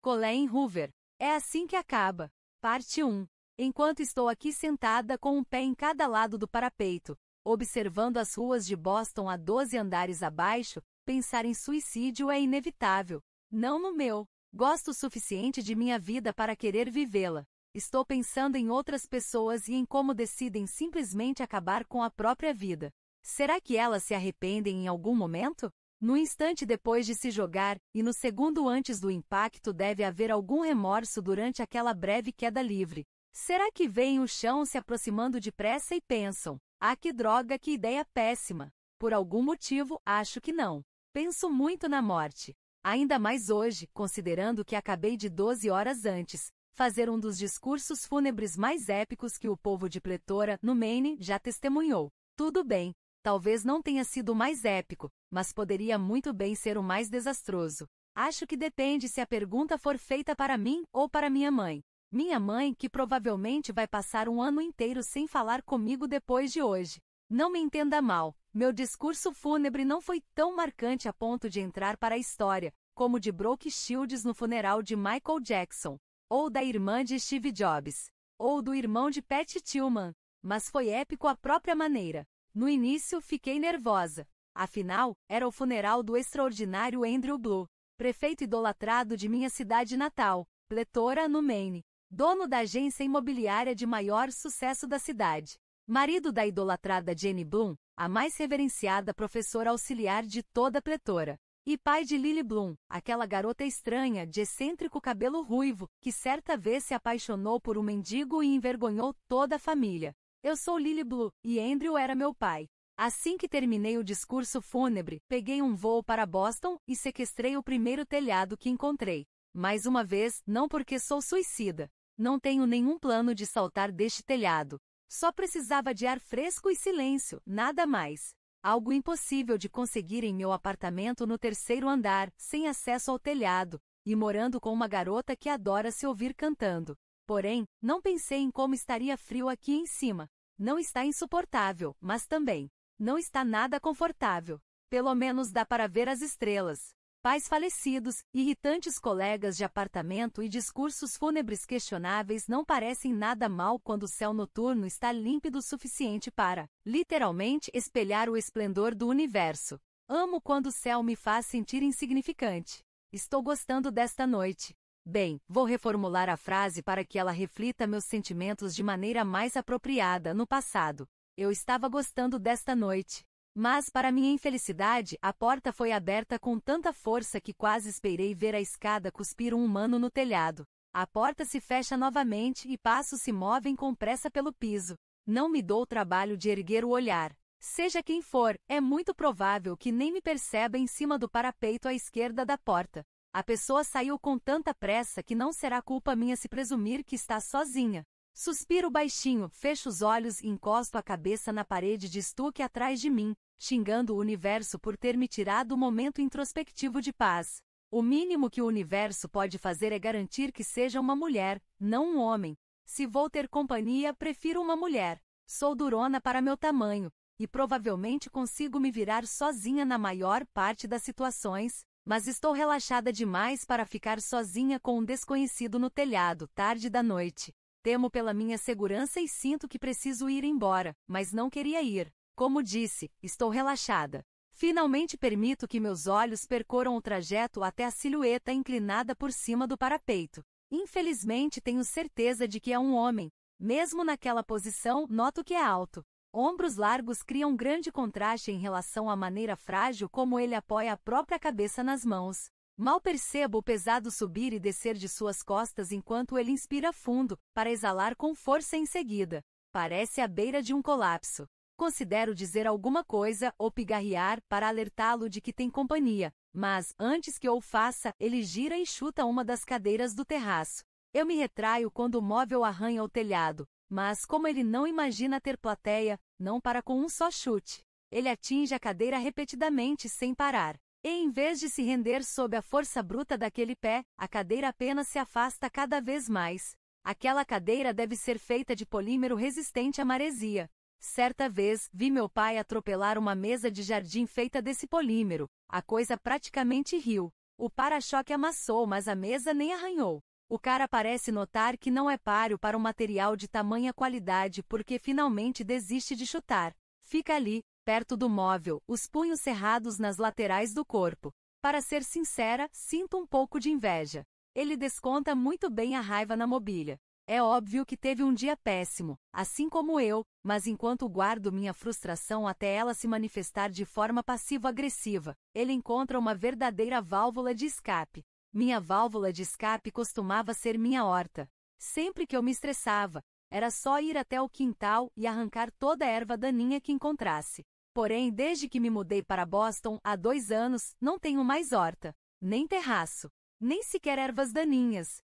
Colleen Hoover. É assim que acaba. Parte 1. Enquanto estou aqui sentada com um pé em cada lado do parapeito, observando as ruas de Boston a 12 andares abaixo, pensar em suicídio é inevitável. Não no meu. Gosto o suficiente de minha vida para querer vivê-la. Estou pensando em outras pessoas e em como decidem simplesmente acabar com a própria vida. Será que elas se arrependem em algum momento? No instante depois de se jogar, e no segundo antes do impacto, deve haver algum remorso durante aquela breve queda livre. Será que veem o chão se aproximando depressa e pensam: ah, que droga, que ideia péssima! Por algum motivo, acho que não. Penso muito na morte. Ainda mais hoje, considerando que acabei de 12 horas antes, fazer um dos discursos fúnebres mais épicos que o povo de Pletora, no Maine, já testemunhou. Tudo bem, Talvez não tenha sido o mais épico, mas poderia muito bem ser o mais desastroso. Acho que depende se a pergunta for feita para mim ou para minha mãe. Minha mãe, que provavelmente vai passar um ano inteiro sem falar comigo depois de hoje. Não me entenda mal, meu discurso fúnebre não foi tão marcante a ponto de entrar para a história, como de Brooke Shields no funeral de Michael Jackson, ou da irmã de Steve Jobs, ou do irmão de Pat Tillman, mas foi épico à própria maneira. No início fiquei nervosa. Afinal, era o funeral do extraordinário Andrew Blue, prefeito idolatrado de minha cidade natal, pletora no Maine, dono da agência imobiliária de maior sucesso da cidade, marido da idolatrada Jenny Bloom, a mais reverenciada professora auxiliar de toda pletora, e pai de Lily Bloom, aquela garota estranha de excêntrico cabelo ruivo, que certa vez se apaixonou por um mendigo e envergonhou toda a família. Eu sou Lily Blue, e Andrew era meu pai. Assim que terminei o discurso fúnebre, peguei um voo para Boston e sequestrei o primeiro telhado que encontrei. Mais uma vez, não porque sou suicida. Não tenho nenhum plano de saltar deste telhado. Só precisava de ar fresco e silêncio, nada mais. Algo impossível de conseguir em meu apartamento no terceiro andar, sem acesso ao telhado, e morando com uma garota que adora se ouvir cantando. Porém, não pensei em como estaria frio aqui em cima. Não está insuportável, mas também não está nada confortável. Pelo menos dá para ver as estrelas. Pais falecidos, irritantes colegas de apartamento e discursos fúnebres questionáveis não parecem nada mal quando o céu noturno está límpido o suficiente para, literalmente, espelhar o esplendor do universo. Amo quando o céu me faz sentir insignificante. Estou gostando desta noite. Bem, vou reformular a frase para que ela reflita meus sentimentos de maneira mais apropriada no passado. Eu estava gostando desta noite. Mas, para minha infelicidade, a porta foi aberta com tanta força que quase esperei ver a escada cuspir um humano no telhado. A porta se fecha novamente e passos se movem com pressa pelo piso. Não me dou o trabalho de erguer o olhar. Seja quem for, é muito provável que nem me perceba em cima do parapeito à esquerda da porta. A pessoa saiu com tanta pressa que não será culpa minha se presumir que está sozinha. Suspiro baixinho, fecho os olhos e encosto a cabeça na parede de estuque atrás de mim, xingando o universo por ter me tirado o momento introspectivo de paz. O mínimo que o universo pode fazer é garantir que seja uma mulher, não um homem. Se vou ter companhia, prefiro uma mulher. Sou durona para meu tamanho, e provavelmente consigo me virar sozinha na maior parte das situações, mas estou relaxada demais para ficar sozinha com um desconhecido no telhado, tarde da noite. Temo pela minha segurança e sinto que preciso ir embora, mas não queria ir. Como disse, estou relaxada. Finalmente permito que meus olhos percorram o trajeto até a silhueta inclinada por cima do parapeito. Infelizmente tenho certeza de que é um homem. Mesmo naquela posição, noto que é alto. Ombros largos criam grande contraste em relação à maneira frágil como ele apoia a própria cabeça nas mãos. Mal percebo o pesado subir e descer de suas costas enquanto ele inspira fundo, para exalar com força em seguida. Parece à beira de um colapso. Considero dizer alguma coisa ou pigarrear para alertá-lo de que tem companhia, mas, antes que eu o faça, ele gira e chuta uma das cadeiras do terraço. Eu me retraio quando o móvel arranha o telhado, mas como ele não imagina ter plateia, não para com um só chute. Ele atinge a cadeira repetidamente sem parar. E em vez de se render sob a força bruta daquele pé, a cadeira apenas se afasta cada vez mais. Aquela cadeira deve ser feita de polímero resistente à maresia. Certa vez, vi meu pai atropelar uma mesa de jardim feita desse polímero. A coisa praticamente riu. O para-choque amassou, mas a mesa nem arranhou o cara parece notar que não é páreo para um material de tamanha qualidade porque finalmente desiste de chutar. Fica ali, perto do móvel, os punhos cerrados nas laterais do corpo. Para ser sincera, sinto um pouco de inveja. Ele desconta muito bem a raiva na mobília. É óbvio que teve um dia péssimo, assim como eu, mas enquanto guardo minha frustração até ela se manifestar de forma passivo-agressiva, ele encontra uma verdadeira válvula de escape. Minha válvula de escape costumava ser minha horta. Sempre que eu me estressava, era só ir até o quintal e arrancar toda a erva daninha que encontrasse. Porém, desde que me mudei para Boston há dois anos, não tenho mais horta, nem terraço, nem sequer ervas daninhas.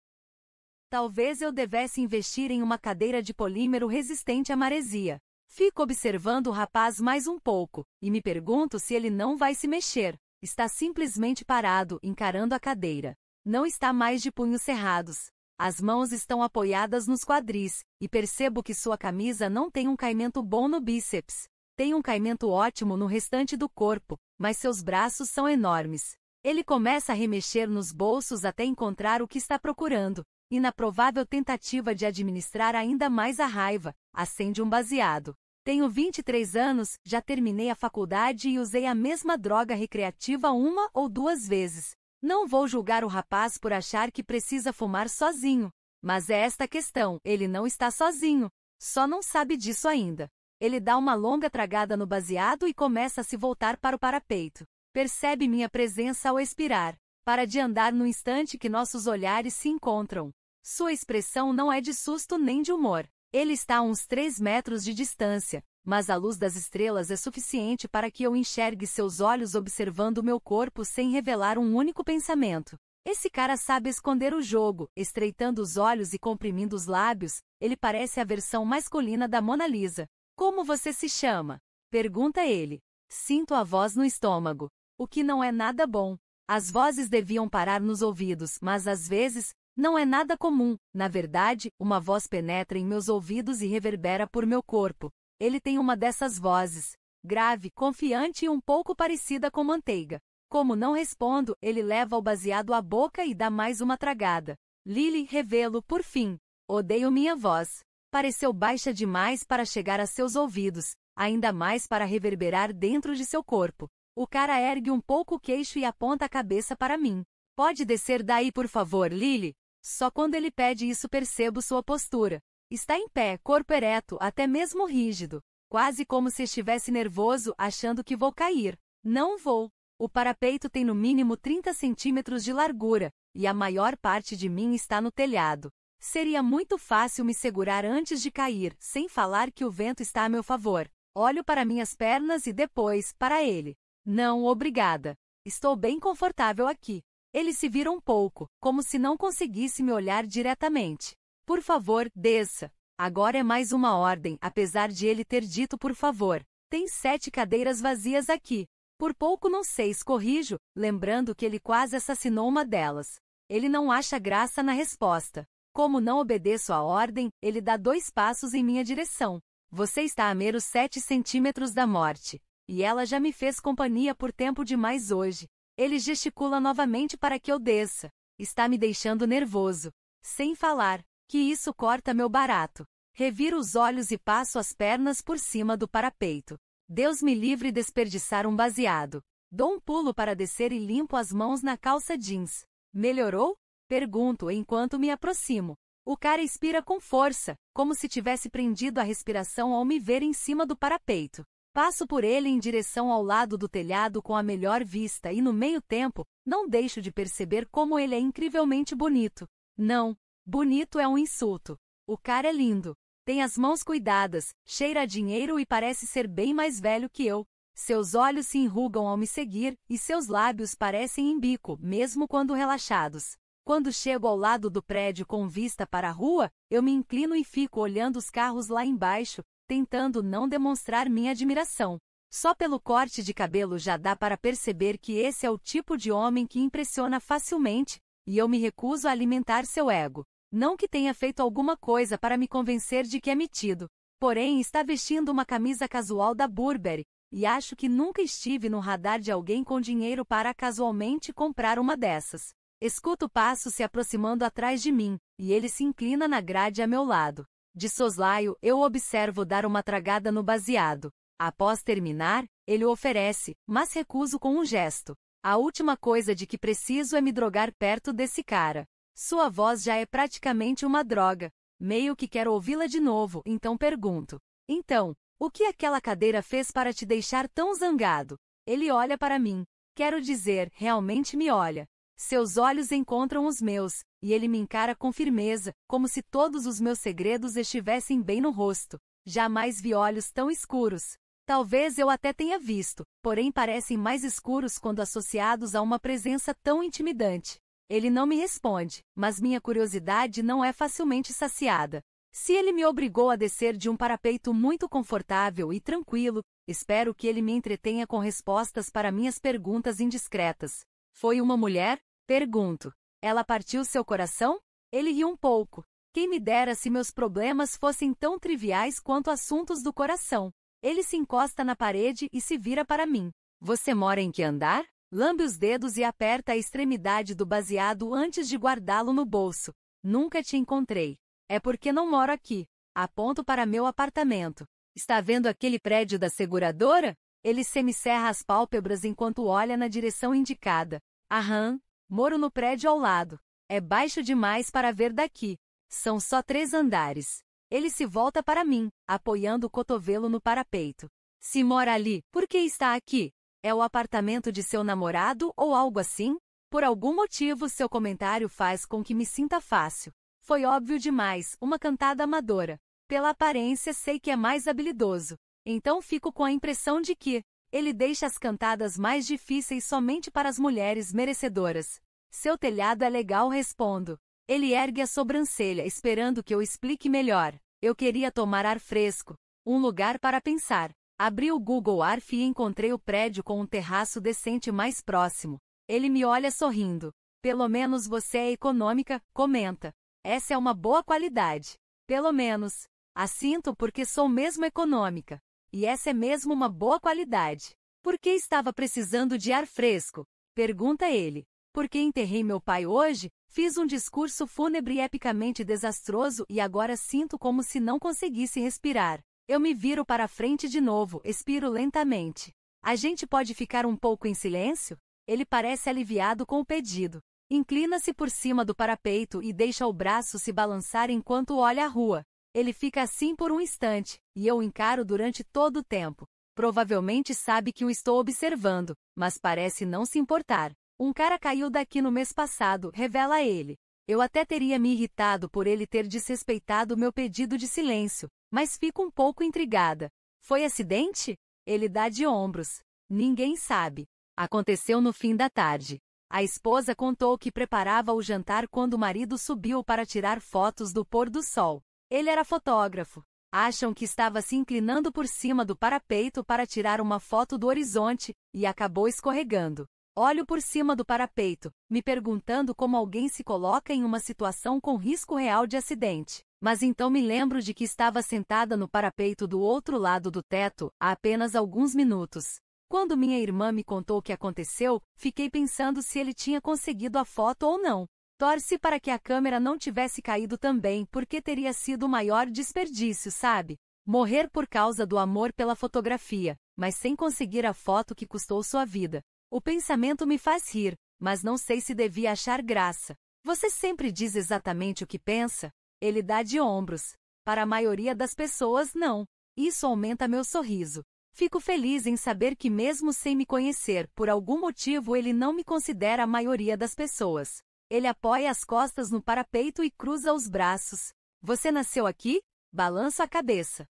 Talvez eu devesse investir em uma cadeira de polímero resistente à maresia. Fico observando o rapaz mais um pouco e me pergunto se ele não vai se mexer. Está simplesmente parado, encarando a cadeira. Não está mais de punhos cerrados. As mãos estão apoiadas nos quadris, e percebo que sua camisa não tem um caimento bom no bíceps. Tem um caimento ótimo no restante do corpo, mas seus braços são enormes. Ele começa a remexer nos bolsos até encontrar o que está procurando, e na provável tentativa de administrar ainda mais a raiva, acende um baseado. Tenho 23 anos, já terminei a faculdade e usei a mesma droga recreativa uma ou duas vezes. Não vou julgar o rapaz por achar que precisa fumar sozinho. Mas é esta questão, ele não está sozinho. Só não sabe disso ainda. Ele dá uma longa tragada no baseado e começa a se voltar para o parapeito. Percebe minha presença ao expirar. Para de andar no instante que nossos olhares se encontram. Sua expressão não é de susto nem de humor. Ele está a uns 3 metros de distância, mas a luz das estrelas é suficiente para que eu enxergue seus olhos observando meu corpo sem revelar um único pensamento. Esse cara sabe esconder o jogo, estreitando os olhos e comprimindo os lábios, ele parece a versão masculina da Mona Lisa. Como você se chama? Pergunta ele. Sinto a voz no estômago, o que não é nada bom. As vozes deviam parar nos ouvidos, mas às vezes, não é nada comum, na verdade, uma voz penetra em meus ouvidos e reverbera por meu corpo. Ele tem uma dessas vozes, grave, confiante e um pouco parecida com manteiga. Como não respondo, ele leva o baseado à boca e dá mais uma tragada. Lily revelo por fim. Odeio minha voz. Pareceu baixa demais para chegar a seus ouvidos, ainda mais para reverberar dentro de seu corpo. O cara ergue um pouco o queixo e aponta a cabeça para mim. Pode descer daí, por favor, Lily? Só quando ele pede isso percebo sua postura. Está em pé, corpo ereto, até mesmo rígido. Quase como se estivesse nervoso, achando que vou cair. Não vou. O parapeito tem no mínimo 30 centímetros de largura, e a maior parte de mim está no telhado. Seria muito fácil me segurar antes de cair, sem falar que o vento está a meu favor. Olho para minhas pernas e depois, para ele. Não, obrigada. Estou bem confortável aqui. Ele se vira um pouco, como se não conseguisse me olhar diretamente. Por favor, desça. Agora é mais uma ordem, apesar de ele ter dito por favor. Tem sete cadeiras vazias aqui. Por pouco não seis corrijo, lembrando que ele quase assassinou uma delas. Ele não acha graça na resposta. Como não obedeço à ordem, ele dá dois passos em minha direção. Você está a meros sete centímetros da morte. E ela já me fez companhia por tempo demais hoje. Ele gesticula novamente para que eu desça. Está me deixando nervoso. Sem falar, que isso corta meu barato. Reviro os olhos e passo as pernas por cima do parapeito. Deus me livre desperdiçar um baseado. Dou um pulo para descer e limpo as mãos na calça jeans. Melhorou? Pergunto enquanto me aproximo. O cara expira com força, como se tivesse prendido a respiração ao me ver em cima do parapeito. Passo por ele em direção ao lado do telhado com a melhor vista e no meio tempo, não deixo de perceber como ele é incrivelmente bonito. Não, bonito é um insulto. O cara é lindo. Tem as mãos cuidadas, cheira a dinheiro e parece ser bem mais velho que eu. Seus olhos se enrugam ao me seguir e seus lábios parecem em bico, mesmo quando relaxados. Quando chego ao lado do prédio com vista para a rua, eu me inclino e fico olhando os carros lá embaixo, tentando não demonstrar minha admiração. Só pelo corte de cabelo já dá para perceber que esse é o tipo de homem que impressiona facilmente, e eu me recuso a alimentar seu ego. Não que tenha feito alguma coisa para me convencer de que é metido, porém está vestindo uma camisa casual da Burberry, e acho que nunca estive no radar de alguém com dinheiro para casualmente comprar uma dessas. Escuto o passo se aproximando atrás de mim, e ele se inclina na grade a meu lado. De soslaio, eu observo dar uma tragada no baseado. Após terminar, ele oferece, mas recuso com um gesto. A última coisa de que preciso é me drogar perto desse cara. Sua voz já é praticamente uma droga. Meio que quero ouvi-la de novo, então pergunto. Então, o que aquela cadeira fez para te deixar tão zangado? Ele olha para mim. Quero dizer, realmente me olha. Seus olhos encontram os meus, e ele me encara com firmeza, como se todos os meus segredos estivessem bem no rosto. Jamais vi olhos tão escuros. Talvez eu até tenha visto, porém parecem mais escuros quando associados a uma presença tão intimidante. Ele não me responde, mas minha curiosidade não é facilmente saciada. Se ele me obrigou a descer de um parapeito muito confortável e tranquilo, espero que ele me entretenha com respostas para minhas perguntas indiscretas. Foi uma mulher? Pergunto. Ela partiu seu coração? Ele riu um pouco. Quem me dera se meus problemas fossem tão triviais quanto assuntos do coração. Ele se encosta na parede e se vira para mim. Você mora em que andar? Lambe os dedos e aperta a extremidade do baseado antes de guardá-lo no bolso. Nunca te encontrei. É porque não moro aqui. Aponto para meu apartamento. Está vendo aquele prédio da seguradora? Ele semicerra as pálpebras enquanto olha na direção indicada. Aham, Moro no prédio ao lado. É baixo demais para ver daqui. São só três andares. Ele se volta para mim, apoiando o cotovelo no parapeito. Se mora ali, por que está aqui? É o apartamento de seu namorado ou algo assim? Por algum motivo, seu comentário faz com que me sinta fácil. Foi óbvio demais, uma cantada amadora. Pela aparência, sei que é mais habilidoso. Então fico com a impressão de que ele deixa as cantadas mais difíceis somente para as mulheres merecedoras. Seu telhado é legal, respondo. Ele ergue a sobrancelha, esperando que eu explique melhor. Eu queria tomar ar fresco, um lugar para pensar. Abri o Google Earth e encontrei o prédio com um terraço decente mais próximo. Ele me olha sorrindo. Pelo menos você é econômica, comenta. Essa é uma boa qualidade. Pelo menos. Assinto porque sou mesmo econômica. E essa é mesmo uma boa qualidade. Por que estava precisando de ar fresco? Pergunta ele. Porque enterrei meu pai hoje, fiz um discurso fúnebre e epicamente desastroso e agora sinto como se não conseguisse respirar. Eu me viro para frente de novo, expiro lentamente. A gente pode ficar um pouco em silêncio? Ele parece aliviado com o pedido. Inclina-se por cima do parapeito e deixa o braço se balançar enquanto olha a rua. Ele fica assim por um instante, e eu encaro durante todo o tempo. Provavelmente sabe que o estou observando, mas parece não se importar. Um cara caiu daqui no mês passado, revela ele. Eu até teria me irritado por ele ter desrespeitado meu pedido de silêncio, mas fico um pouco intrigada. Foi acidente? Ele dá de ombros. Ninguém sabe. Aconteceu no fim da tarde. A esposa contou que preparava o jantar quando o marido subiu para tirar fotos do pôr do sol. Ele era fotógrafo. Acham que estava se inclinando por cima do parapeito para tirar uma foto do horizonte e acabou escorregando. Olho por cima do parapeito, me perguntando como alguém se coloca em uma situação com risco real de acidente. Mas então me lembro de que estava sentada no parapeito do outro lado do teto há apenas alguns minutos. Quando minha irmã me contou o que aconteceu, fiquei pensando se ele tinha conseguido a foto ou não. Torce para que a câmera não tivesse caído também, porque teria sido o maior desperdício, sabe? Morrer por causa do amor pela fotografia, mas sem conseguir a foto que custou sua vida. O pensamento me faz rir, mas não sei se devia achar graça. Você sempre diz exatamente o que pensa? Ele dá de ombros. Para a maioria das pessoas, não. Isso aumenta meu sorriso. Fico feliz em saber que, mesmo sem me conhecer, por algum motivo ele não me considera a maioria das pessoas. Ele apoia as costas no parapeito e cruza os braços. Você nasceu aqui? Balança a cabeça.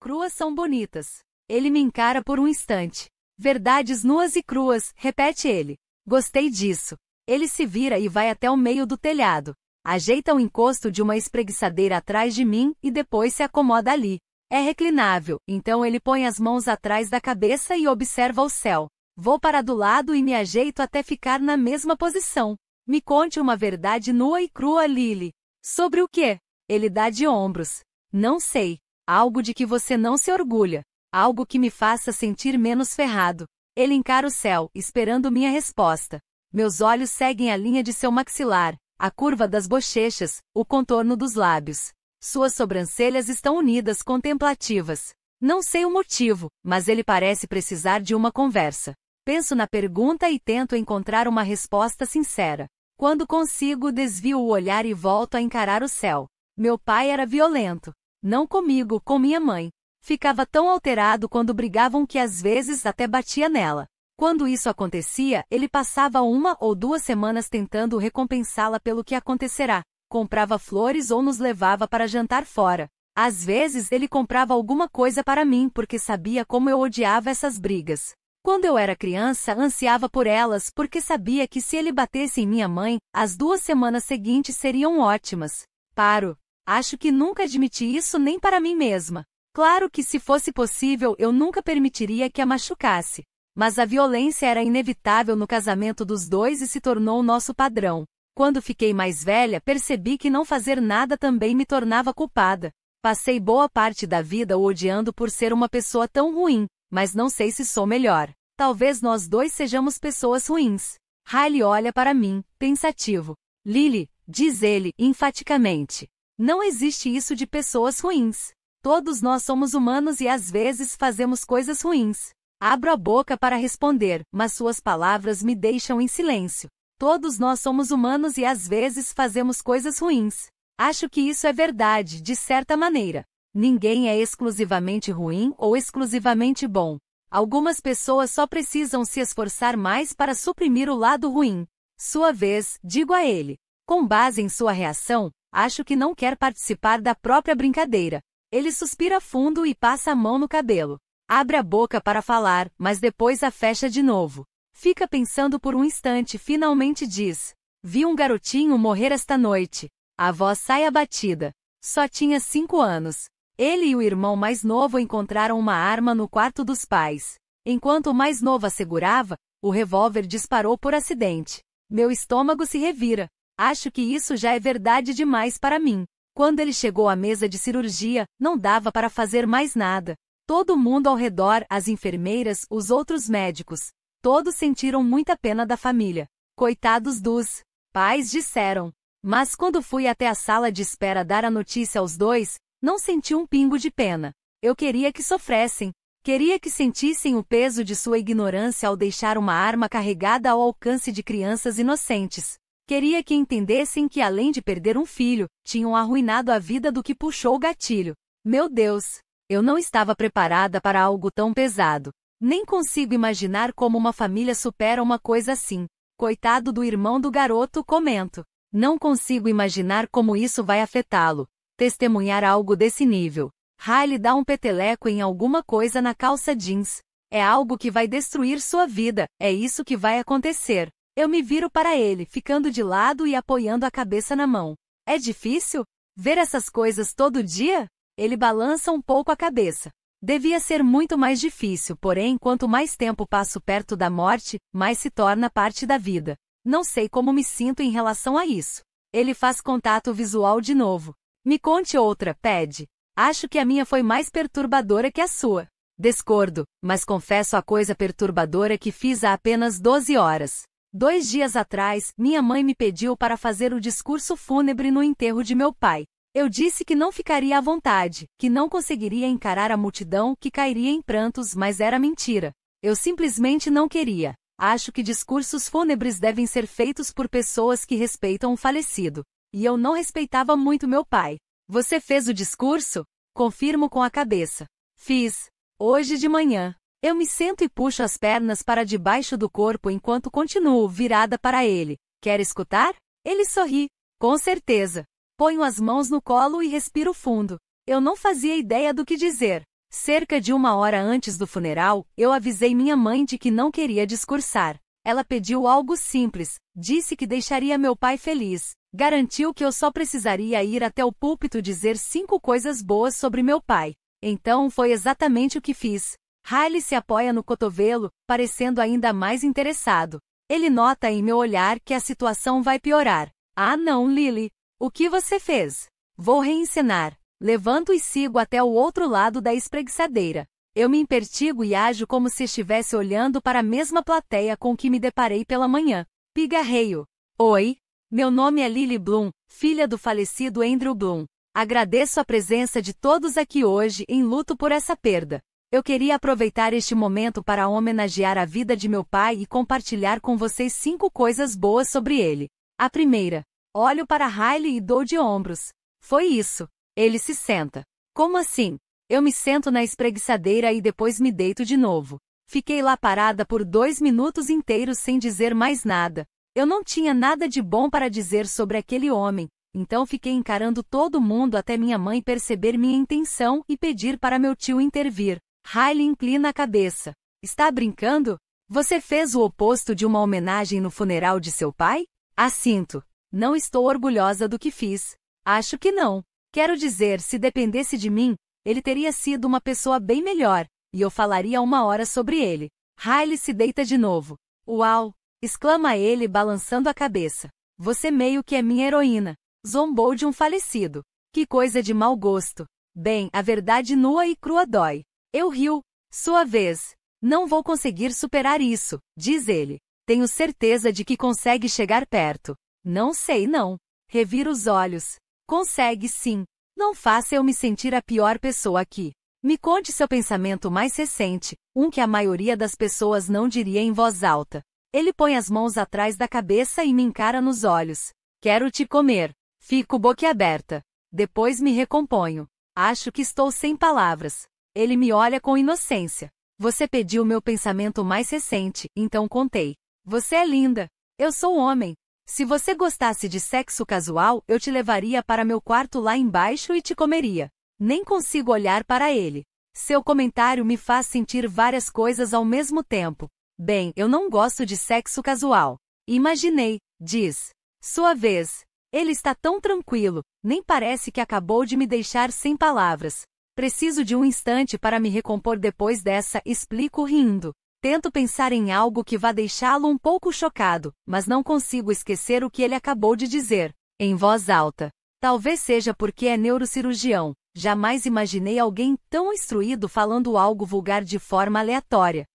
Cruas são bonitas. Ele me encara por um instante. Verdades nuas e cruas, repete ele. Gostei disso. Ele se vira e vai até o meio do telhado. Ajeita o encosto de uma espreguiçadeira atrás de mim e depois se acomoda ali. É reclinável, então ele põe as mãos atrás da cabeça e observa o céu. Vou para do lado e me ajeito até ficar na mesma posição. Me conte uma verdade nua e crua, Lily. Sobre o que? Ele dá de ombros. Não sei. Algo de que você não se orgulha. Algo que me faça sentir menos ferrado. Ele encara o céu, esperando minha resposta. Meus olhos seguem a linha de seu maxilar, a curva das bochechas, o contorno dos lábios. Suas sobrancelhas estão unidas contemplativas. Não sei o motivo, mas ele parece precisar de uma conversa. Penso na pergunta e tento encontrar uma resposta sincera. Quando consigo, desvio o olhar e volto a encarar o céu. Meu pai era violento. Não comigo, com minha mãe. Ficava tão alterado quando brigavam que às vezes até batia nela. Quando isso acontecia, ele passava uma ou duas semanas tentando recompensá-la pelo que acontecerá. Comprava flores ou nos levava para jantar fora. Às vezes ele comprava alguma coisa para mim porque sabia como eu odiava essas brigas. Quando eu era criança, ansiava por elas porque sabia que se ele batesse em minha mãe, as duas semanas seguintes seriam ótimas. Paro. Acho que nunca admiti isso nem para mim mesma. Claro que se fosse possível, eu nunca permitiria que a machucasse. Mas a violência era inevitável no casamento dos dois e se tornou nosso padrão. Quando fiquei mais velha, percebi que não fazer nada também me tornava culpada. Passei boa parte da vida o odiando por ser uma pessoa tão ruim, mas não sei se sou melhor. Talvez nós dois sejamos pessoas ruins. Riley olha para mim, pensativo. Lily, diz ele, enfaticamente. Não existe isso de pessoas ruins. Todos nós somos humanos e às vezes fazemos coisas ruins. Abro a boca para responder, mas suas palavras me deixam em silêncio. Todos nós somos humanos e às vezes fazemos coisas ruins. Acho que isso é verdade, de certa maneira. Ninguém é exclusivamente ruim ou exclusivamente bom. Algumas pessoas só precisam se esforçar mais para suprimir o lado ruim. Sua vez, digo a ele. Com base em sua reação, acho que não quer participar da própria brincadeira. Ele suspira fundo e passa a mão no cabelo. Abre a boca para falar, mas depois a fecha de novo. Fica pensando por um instante, finalmente diz: Vi um garotinho morrer esta noite. A voz sai abatida. Só tinha cinco anos. Ele e o irmão mais novo encontraram uma arma no quarto dos pais. Enquanto o mais novo assegurava, o revólver disparou por acidente. Meu estômago se revira. Acho que isso já é verdade demais para mim. Quando ele chegou à mesa de cirurgia, não dava para fazer mais nada. Todo mundo ao redor, as enfermeiras, os outros médicos. Todos sentiram muita pena da família. Coitados dos pais disseram. Mas quando fui até a sala de espera dar a notícia aos dois, não senti um pingo de pena. Eu queria que sofressem. Queria que sentissem o peso de sua ignorância ao deixar uma arma carregada ao alcance de crianças inocentes. Queria que entendessem que, além de perder um filho, tinham arruinado a vida do que puxou o gatilho. Meu Deus! Eu não estava preparada para algo tão pesado. Nem consigo imaginar como uma família supera uma coisa assim. Coitado do irmão do garoto, comento. Não consigo imaginar como isso vai afetá-lo. Testemunhar algo desse nível. Riley dá um peteleco em alguma coisa na calça jeans. É algo que vai destruir sua vida, é isso que vai acontecer. Eu me viro para ele, ficando de lado e apoiando a cabeça na mão. É difícil? Ver essas coisas todo dia? Ele balança um pouco a cabeça. Devia ser muito mais difícil, porém, quanto mais tempo passo perto da morte, mais se torna parte da vida. Não sei como me sinto em relação a isso. Ele faz contato visual de novo. Me conte outra, pede. Acho que a minha foi mais perturbadora que a sua. Descordo, mas confesso a coisa perturbadora que fiz há apenas 12 horas. Dois dias atrás, minha mãe me pediu para fazer o discurso fúnebre no enterro de meu pai. Eu disse que não ficaria à vontade, que não conseguiria encarar a multidão, que cairia em prantos, mas era mentira. Eu simplesmente não queria. Acho que discursos fúnebres devem ser feitos por pessoas que respeitam o falecido. E eu não respeitava muito meu pai. Você fez o discurso? Confirmo com a cabeça. Fiz. Hoje de manhã. Eu me sento e puxo as pernas para debaixo do corpo enquanto continuo virada para ele. Quer escutar? Ele sorri. Com certeza. Ponho as mãos no colo e respiro fundo. Eu não fazia ideia do que dizer. Cerca de uma hora antes do funeral, eu avisei minha mãe de que não queria discursar. Ela pediu algo simples, disse que deixaria meu pai feliz. Garantiu que eu só precisaria ir até o púlpito dizer cinco coisas boas sobre meu pai. Então foi exatamente o que fiz. Riley se apoia no cotovelo, parecendo ainda mais interessado. Ele nota em meu olhar que a situação vai piorar. Ah não, Lily. O que você fez? Vou reencenar. Levanto e sigo até o outro lado da espreguiçadeira. Eu me impertigo e ajo como se estivesse olhando para a mesma plateia com que me deparei pela manhã. Pigarreio. Oi, meu nome é Lily Bloom, filha do falecido Andrew Bloom. Agradeço a presença de todos aqui hoje em luto por essa perda. Eu queria aproveitar este momento para homenagear a vida de meu pai e compartilhar com vocês cinco coisas boas sobre ele. A primeira, olho para Riley e dou de ombros. Foi isso. Ele se senta. Como assim? Eu me sento na espreguiçadeira e depois me deito de novo. Fiquei lá parada por dois minutos inteiros sem dizer mais nada, eu não tinha nada de bom para dizer sobre aquele homem, então fiquei encarando todo mundo até minha mãe perceber minha intenção e pedir para meu tio intervir. Riley inclina a cabeça. Está brincando? Você fez o oposto de uma homenagem no funeral de seu pai? Assinto. Não estou orgulhosa do que fiz. Acho que não. Quero dizer, se dependesse de mim, ele teria sido uma pessoa bem melhor, e eu falaria uma hora sobre ele. Riley se deita de novo. Uau! exclama ele balançando a cabeça. Você meio que é minha heroína. Zombou de um falecido. Que coisa de mau gosto. Bem, a verdade nua e crua dói. Eu rio. Sua vez. Não vou conseguir superar isso, diz ele. Tenho certeza de que consegue chegar perto. Não sei não. Revira os olhos. Consegue sim. Não faça eu me sentir a pior pessoa aqui. Me conte seu pensamento mais recente, um que a maioria das pessoas não diria em voz alta. Ele põe as mãos atrás da cabeça e me encara nos olhos. Quero te comer. Fico boquiaberta. Depois me recomponho. Acho que estou sem palavras. Ele me olha com inocência. Você pediu meu pensamento mais recente, então contei. Você é linda. Eu sou homem. Se você gostasse de sexo casual, eu te levaria para meu quarto lá embaixo e te comeria. Nem consigo olhar para ele. Seu comentário me faz sentir várias coisas ao mesmo tempo. Bem, eu não gosto de sexo casual. Imaginei, diz. Sua vez. Ele está tão tranquilo, nem parece que acabou de me deixar sem palavras. Preciso de um instante para me recompor depois dessa, explico rindo. Tento pensar em algo que vá deixá-lo um pouco chocado, mas não consigo esquecer o que ele acabou de dizer, em voz alta. Talvez seja porque é neurocirurgião. Jamais imaginei alguém tão instruído falando algo vulgar de forma aleatória.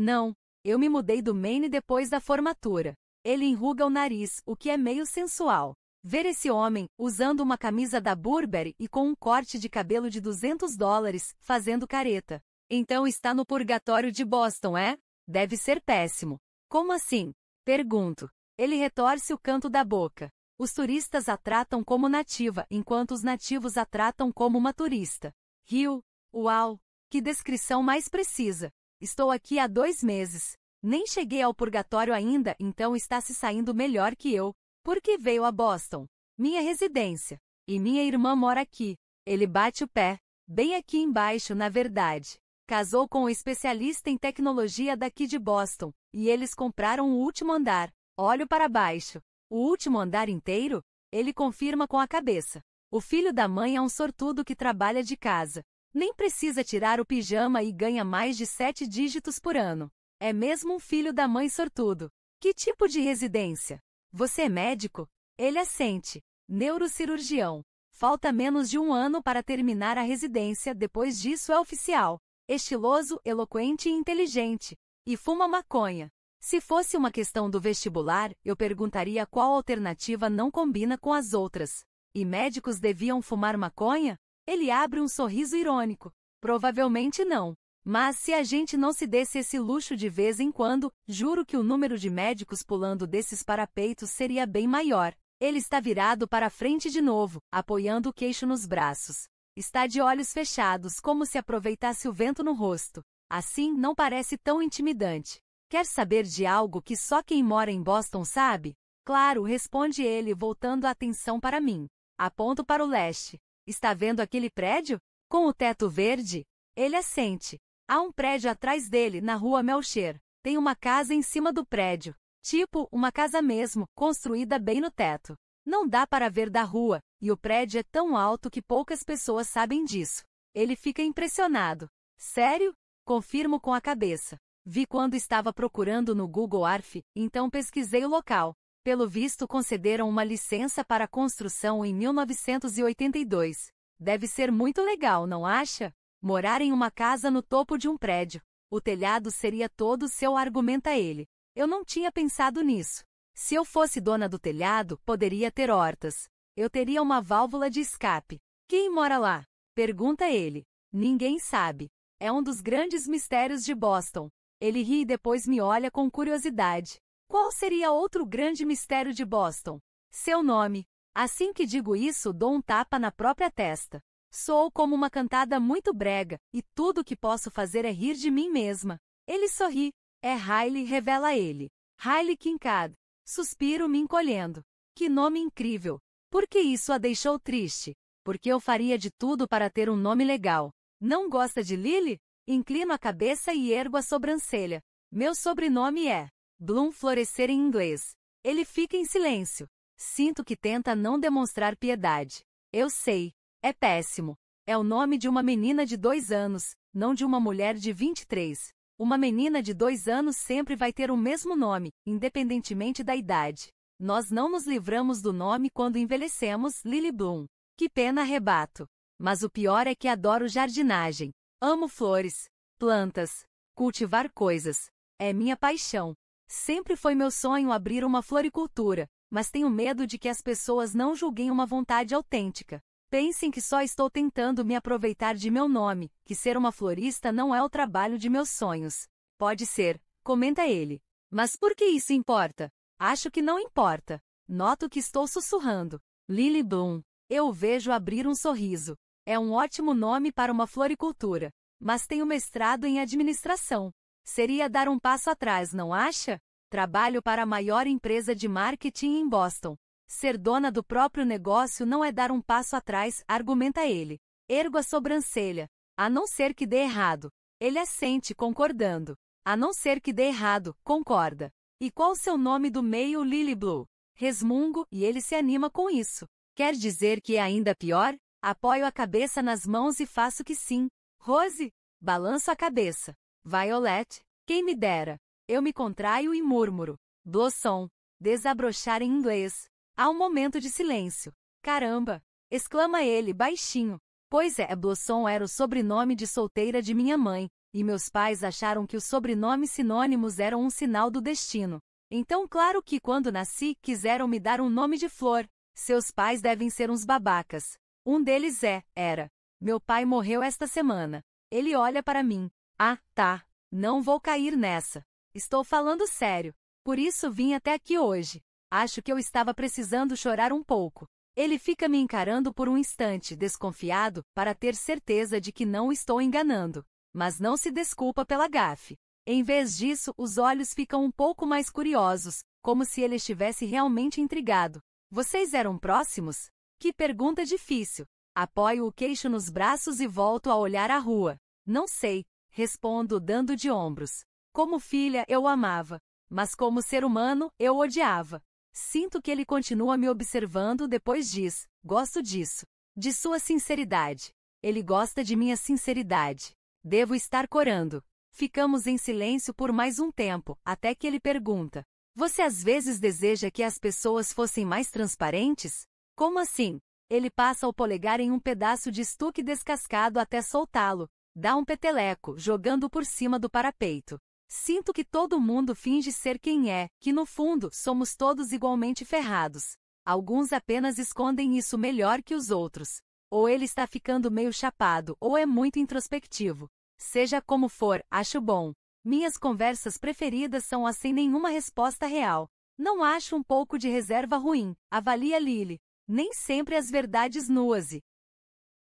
Não, eu me mudei do Maine depois da formatura. Ele enruga o nariz, o que é meio sensual. Ver esse homem, usando uma camisa da Burberry e com um corte de cabelo de 200 dólares, fazendo careta. Então está no purgatório de Boston, é? Deve ser péssimo. Como assim? Pergunto. Ele retorce o canto da boca. Os turistas a tratam como nativa, enquanto os nativos a tratam como uma turista. Rio. Uau! Que descrição mais precisa! Estou aqui há dois meses. Nem cheguei ao purgatório ainda, então está se saindo melhor que eu, porque veio a Boston, minha residência, e minha irmã mora aqui. Ele bate o pé, bem aqui embaixo, na verdade. Casou com um especialista em tecnologia daqui de Boston, e eles compraram o último andar. Olho para baixo. O último andar inteiro? Ele confirma com a cabeça. O filho da mãe é um sortudo que trabalha de casa. Nem precisa tirar o pijama e ganha mais de sete dígitos por ano. É mesmo um filho da mãe sortudo. Que tipo de residência? Você é médico? Ele assente. Neurocirurgião. Falta menos de um ano para terminar a residência, depois disso é oficial. Estiloso, eloquente e inteligente. E fuma maconha. Se fosse uma questão do vestibular, eu perguntaria qual alternativa não combina com as outras. E médicos deviam fumar maconha? Ele abre um sorriso irônico. Provavelmente não. Mas se a gente não se desse esse luxo de vez em quando, juro que o número de médicos pulando desses parapeitos seria bem maior. Ele está virado para frente de novo, apoiando o queixo nos braços. Está de olhos fechados, como se aproveitasse o vento no rosto. Assim, não parece tão intimidante. Quer saber de algo que só quem mora em Boston sabe? Claro, responde ele, voltando a atenção para mim. Aponto para o leste. Está vendo aquele prédio? Com o teto verde? Ele assente. Há um prédio atrás dele, na rua Melcher. Tem uma casa em cima do prédio. Tipo, uma casa mesmo, construída bem no teto. Não dá para ver da rua, e o prédio é tão alto que poucas pessoas sabem disso. Ele fica impressionado. Sério? Confirmo com a cabeça. Vi quando estava procurando no Google Earth, então pesquisei o local pelo visto concederam uma licença para construção em 1982. Deve ser muito legal, não acha? Morar em uma casa no topo de um prédio. O telhado seria todo seu, argumenta ele. Eu não tinha pensado nisso. Se eu fosse dona do telhado, poderia ter hortas. Eu teria uma válvula de escape. Quem mora lá? Pergunta ele. Ninguém sabe. É um dos grandes mistérios de Boston. Ele ri e depois me olha com curiosidade. Qual seria outro grande mistério de Boston? Seu nome. Assim que digo isso, dou um tapa na própria testa. Sou como uma cantada muito brega, e tudo que posso fazer é rir de mim mesma. Ele sorri. É Riley, revela ele. Riley Kincaid. Suspiro me encolhendo. Que nome incrível. Por que isso a deixou triste? Porque eu faria de tudo para ter um nome legal. Não gosta de Lily? Inclino a cabeça e ergo a sobrancelha. Meu sobrenome é Bloom florescer em inglês. Ele fica em silêncio. Sinto que tenta não demonstrar piedade. Eu sei. É péssimo. É o nome de uma menina de dois anos, não de uma mulher de 23. Uma menina de dois anos sempre vai ter o mesmo nome, independentemente da idade. Nós não nos livramos do nome quando envelhecemos, Lily Bloom. Que pena rebato. Mas o pior é que adoro jardinagem. Amo flores, plantas, cultivar coisas. É minha paixão. Sempre foi meu sonho abrir uma floricultura, mas tenho medo de que as pessoas não julguem uma vontade autêntica. Pensem que só estou tentando me aproveitar de meu nome, que ser uma florista não é o trabalho de meus sonhos. Pode ser, comenta ele. Mas por que isso importa? Acho que não importa. Noto que estou sussurrando. Lily Bloom. Eu vejo abrir um sorriso. É um ótimo nome para uma floricultura. Mas tenho mestrado em administração. Seria dar um passo atrás, não acha? Trabalho para a maior empresa de marketing em Boston. Ser dona do próprio negócio não é dar um passo atrás, argumenta ele. Ergo a sobrancelha. A não ser que dê errado. Ele assente, concordando. A não ser que dê errado, concorda. E qual seu nome do meio, Lily Blue? Resmungo, e ele se anima com isso. Quer dizer que é ainda pior? Apoio a cabeça nas mãos e faço que sim. Rose, balanço a cabeça. Violet, quem me dera. Eu me contraio e murmuro. Blossom, desabrochar em inglês. Há um momento de silêncio. Caramba! exclama ele baixinho. Pois é, Blossom era o sobrenome de solteira de minha mãe, e meus pais acharam que os sobrenomes sinônimos eram um sinal do destino. Então, claro que quando nasci, quiseram me dar um nome de flor. Seus pais devem ser uns babacas. Um deles é, era. Meu pai morreu esta semana. Ele olha para mim. Ah, tá. Não vou cair nessa. Estou falando sério. Por isso vim até aqui hoje. Acho que eu estava precisando chorar um pouco. Ele fica me encarando por um instante, desconfiado, para ter certeza de que não estou enganando. Mas não se desculpa pela gafe. Em vez disso, os olhos ficam um pouco mais curiosos, como se ele estivesse realmente intrigado. Vocês eram próximos? Que pergunta difícil. Apoio o queixo nos braços e volto a olhar a rua. Não sei, Respondo dando de ombros. Como filha, eu amava, mas como ser humano, eu odiava. Sinto que ele continua me observando depois diz: Gosto disso. De sua sinceridade. Ele gosta de minha sinceridade. Devo estar corando. Ficamos em silêncio por mais um tempo, até que ele pergunta: Você às vezes deseja que as pessoas fossem mais transparentes? Como assim? Ele passa o polegar em um pedaço de estuque descascado até soltá-lo. Dá um peteleco, jogando por cima do parapeito. Sinto que todo mundo finge ser quem é, que no fundo, somos todos igualmente ferrados. Alguns apenas escondem isso melhor que os outros. Ou ele está ficando meio chapado, ou é muito introspectivo. Seja como for, acho bom. Minhas conversas preferidas são as sem nenhuma resposta real. Não acho um pouco de reserva ruim, avalia Lily. Nem sempre as verdades nuas.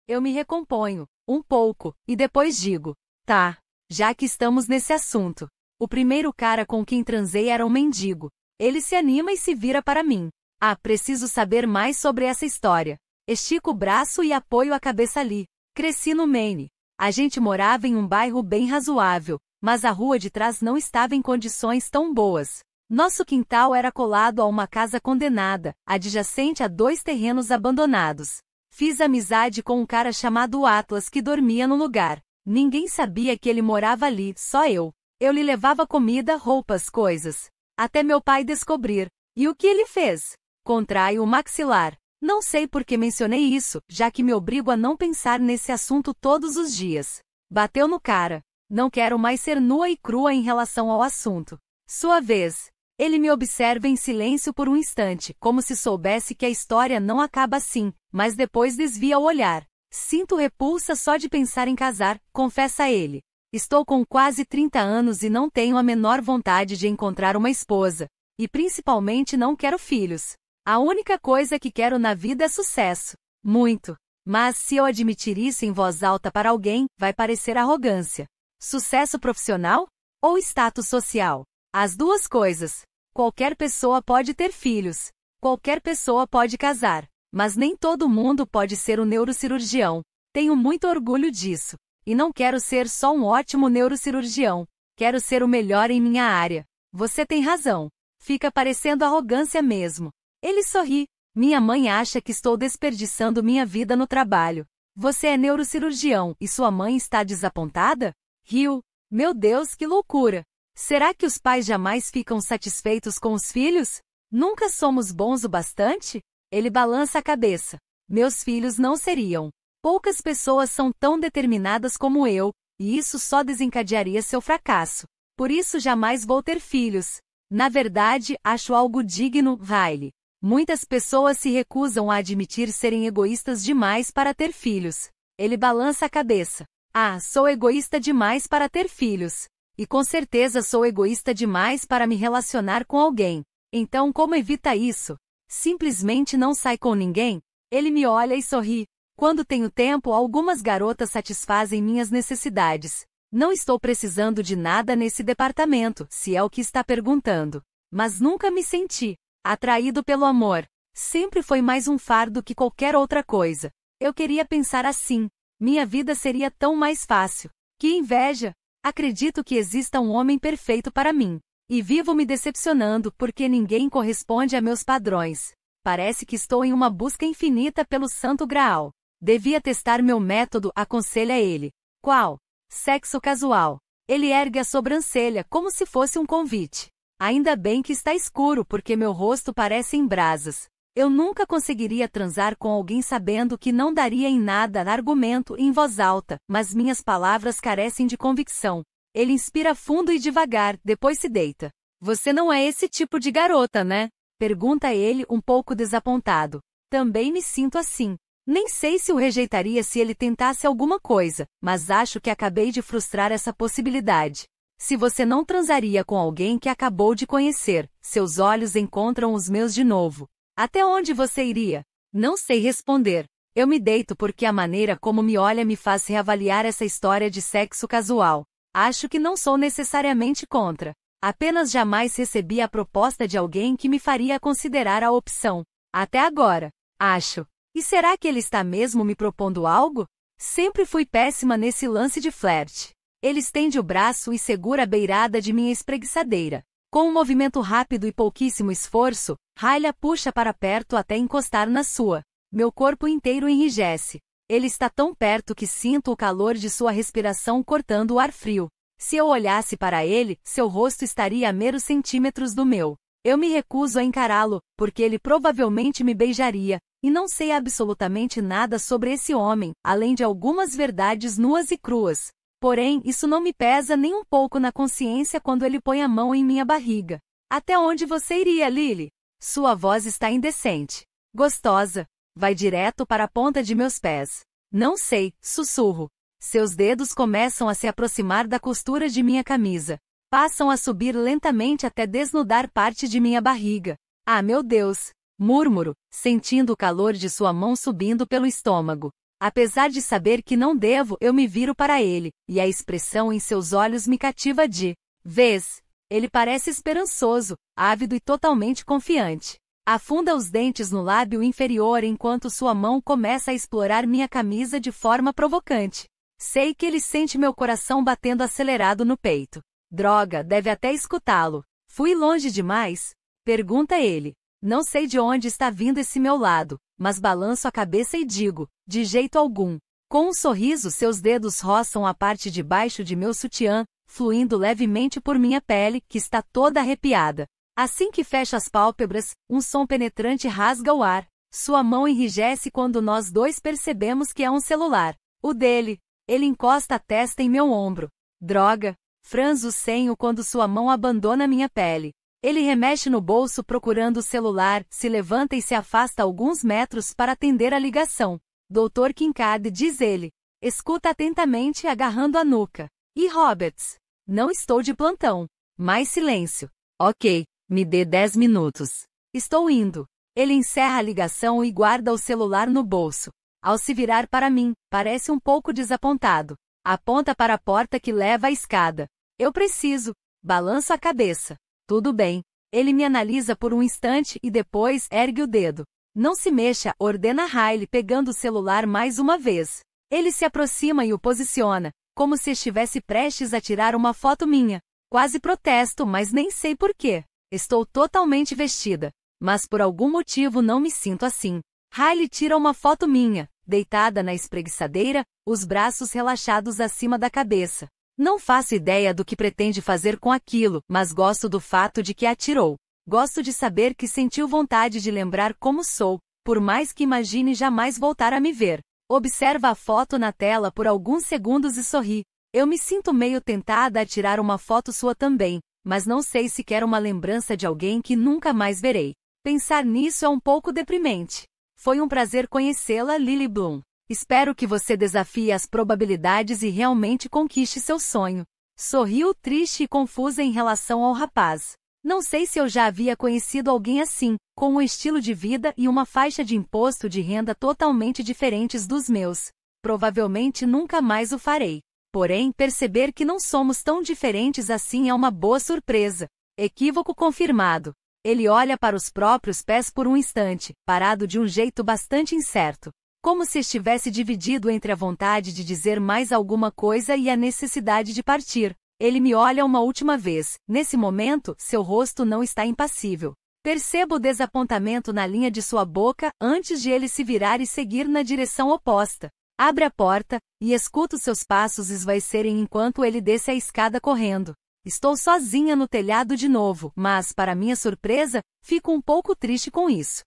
Eu me recomponho. Um pouco, e depois digo. Tá. Já que estamos nesse assunto. O primeiro cara com quem transei era um mendigo. Ele se anima e se vira para mim. Ah, preciso saber mais sobre essa história. Estico o braço e apoio a cabeça ali. Cresci no Maine. A gente morava em um bairro bem razoável, mas a rua de trás não estava em condições tão boas. Nosso quintal era colado a uma casa condenada, adjacente a dois terrenos abandonados. Fiz amizade com um cara chamado Atlas que dormia no lugar. Ninguém sabia que ele morava ali, só eu. Eu lhe levava comida, roupas, coisas. Até meu pai descobrir. E o que ele fez? Contrai o maxilar. Não sei por que mencionei isso, já que me obrigo a não pensar nesse assunto todos os dias. Bateu no cara. Não quero mais ser nua e crua em relação ao assunto. Sua vez. Ele me observa em silêncio por um instante, como se soubesse que a história não acaba assim, mas depois desvia o olhar. Sinto repulsa só de pensar em casar, confessa ele. Estou com quase 30 anos e não tenho a menor vontade de encontrar uma esposa. E principalmente não quero filhos. A única coisa que quero na vida é sucesso. Muito. Mas se eu admitir isso em voz alta para alguém, vai parecer arrogância. Sucesso profissional ou status social? As duas coisas. Qualquer pessoa pode ter filhos. Qualquer pessoa pode casar. Mas nem todo mundo pode ser um neurocirurgião. Tenho muito orgulho disso. E não quero ser só um ótimo neurocirurgião. Quero ser o melhor em minha área. Você tem razão. Fica parecendo arrogância mesmo. Ele sorri. Minha mãe acha que estou desperdiçando minha vida no trabalho. Você é neurocirurgião e sua mãe está desapontada? Rio. Meu Deus, que loucura! Será que os pais jamais ficam satisfeitos com os filhos? Nunca somos bons o bastante? Ele balança a cabeça. Meus filhos não seriam. Poucas pessoas são tão determinadas como eu, e isso só desencadearia seu fracasso. Por isso jamais vou ter filhos. Na verdade, acho algo digno, Riley. Muitas pessoas se recusam a admitir serem egoístas demais para ter filhos. Ele balança a cabeça. Ah, sou egoísta demais para ter filhos. E com certeza sou egoísta demais para me relacionar com alguém. Então, como evita isso? Simplesmente não sai com ninguém? Ele me olha e sorri. Quando tenho tempo, algumas garotas satisfazem minhas necessidades. Não estou precisando de nada nesse departamento, se é o que está perguntando. Mas nunca me senti atraído pelo amor. Sempre foi mais um fardo que qualquer outra coisa. Eu queria pensar assim. Minha vida seria tão mais fácil. Que inveja! Acredito que exista um homem perfeito para mim. E vivo me decepcionando porque ninguém corresponde a meus padrões. Parece que estou em uma busca infinita pelo santo graal. Devia testar meu método, aconselha ele. Qual? Sexo casual. Ele ergue a sobrancelha como se fosse um convite. Ainda bem que está escuro porque meu rosto parece em brasas. Eu nunca conseguiria transar com alguém sabendo que não daria em nada argumento em voz alta, mas minhas palavras carecem de convicção. Ele inspira fundo e devagar, depois se deita. Você não é esse tipo de garota, né? Pergunta ele, um pouco desapontado. Também me sinto assim. Nem sei se o rejeitaria se ele tentasse alguma coisa, mas acho que acabei de frustrar essa possibilidade. Se você não transaria com alguém que acabou de conhecer, seus olhos encontram os meus de novo. Até onde você iria? Não sei responder. Eu me deito porque a maneira como me olha me faz reavaliar essa história de sexo casual. Acho que não sou necessariamente contra. Apenas jamais recebi a proposta de alguém que me faria considerar a opção. Até agora. Acho. E será que ele está mesmo me propondo algo? Sempre fui péssima nesse lance de flerte. Ele estende o braço e segura a beirada de minha espreguiçadeira. Com um movimento rápido e pouquíssimo esforço, Rayla puxa para perto até encostar na sua. Meu corpo inteiro enrijece. Ele está tão perto que sinto o calor de sua respiração cortando o ar frio. Se eu olhasse para ele, seu rosto estaria a meros centímetros do meu. Eu me recuso a encará-lo, porque ele provavelmente me beijaria, e não sei absolutamente nada sobre esse homem, além de algumas verdades nuas e cruas. Porém, isso não me pesa nem um pouco na consciência quando ele põe a mão em minha barriga. Até onde você iria, Lily? Sua voz está indecente. Gostosa. Vai direto para a ponta de meus pés. Não sei, sussurro. Seus dedos começam a se aproximar da costura de minha camisa. Passam a subir lentamente até desnudar parte de minha barriga. Ah, meu Deus! Murmuro, sentindo o calor de sua mão subindo pelo estômago. Apesar de saber que não devo, eu me viro para ele, e a expressão em seus olhos me cativa de vez. Ele parece esperançoso, ávido e totalmente confiante. Afunda os dentes no lábio inferior enquanto sua mão começa a explorar minha camisa de forma provocante. Sei que ele sente meu coração batendo acelerado no peito. Droga, deve até escutá-lo. Fui longe demais? Pergunta ele. Não sei de onde está vindo esse meu lado, mas balanço a cabeça e digo: de jeito algum. Com um sorriso, seus dedos roçam a parte de baixo de meu sutiã, fluindo levemente por minha pele, que está toda arrepiada. Assim que fecha as pálpebras, um som penetrante rasga o ar. Sua mão enrijece quando nós dois percebemos que é um celular. O dele. Ele encosta a testa em meu ombro. Droga! Franzo o senho quando sua mão abandona minha pele. Ele remexe no bolso procurando o celular, se levanta e se afasta alguns metros para atender a ligação. Doutor Kincaid diz ele. Escuta atentamente, agarrando a nuca. E Roberts? Não estou de plantão. Mais silêncio. Ok, me dê 10 minutos. Estou indo. Ele encerra a ligação e guarda o celular no bolso. Ao se virar para mim, parece um pouco desapontado. Aponta para a porta que leva à escada. Eu preciso. Balanço a cabeça. Tudo bem. Ele me analisa por um instante e depois ergue o dedo. Não se mexa, ordena Riley pegando o celular mais uma vez. Ele se aproxima e o posiciona, como se estivesse prestes a tirar uma foto minha. Quase protesto, mas nem sei porquê. Estou totalmente vestida, mas por algum motivo não me sinto assim. Riley tira uma foto minha, deitada na espreguiçadeira, os braços relaxados acima da cabeça. Não faço ideia do que pretende fazer com aquilo, mas gosto do fato de que atirou. Gosto de saber que sentiu vontade de lembrar como sou, por mais que imagine jamais voltar a me ver. Observa a foto na tela por alguns segundos e sorri. Eu me sinto meio tentada a tirar uma foto sua também, mas não sei se quero uma lembrança de alguém que nunca mais verei. Pensar nisso é um pouco deprimente. Foi um prazer conhecê-la, Lily Bloom. Espero que você desafie as probabilidades e realmente conquiste seu sonho. Sorriu triste e confusa em relação ao rapaz. Não sei se eu já havia conhecido alguém assim, com um estilo de vida e uma faixa de imposto de renda totalmente diferentes dos meus. Provavelmente nunca mais o farei. Porém, perceber que não somos tão diferentes assim é uma boa surpresa. Equívoco confirmado. Ele olha para os próprios pés por um instante, parado de um jeito bastante incerto como se estivesse dividido entre a vontade de dizer mais alguma coisa e a necessidade de partir. Ele me olha uma última vez. Nesse momento, seu rosto não está impassível. Percebo o desapontamento na linha de sua boca antes de ele se virar e seguir na direção oposta. Abre a porta e escuto seus passos esvaecerem enquanto ele desce a escada correndo. Estou sozinha no telhado de novo, mas, para minha surpresa, fico um pouco triste com isso.